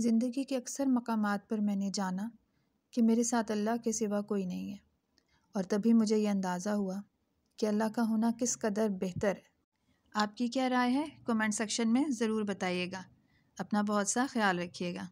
ज़िंदगी के अक्सर मकाम पर मैंने जाना कि मेरे साथ अल्लाह के सिवा कोई नहीं है और तभी मुझे ये अंदाज़ा हुआ कि अल्लाह का होना किस कदर बेहतर है आपकी क्या राय है कमेंट सेक्शन में ज़रूर बताइएगा अपना बहुत सा ख्याल रखिएगा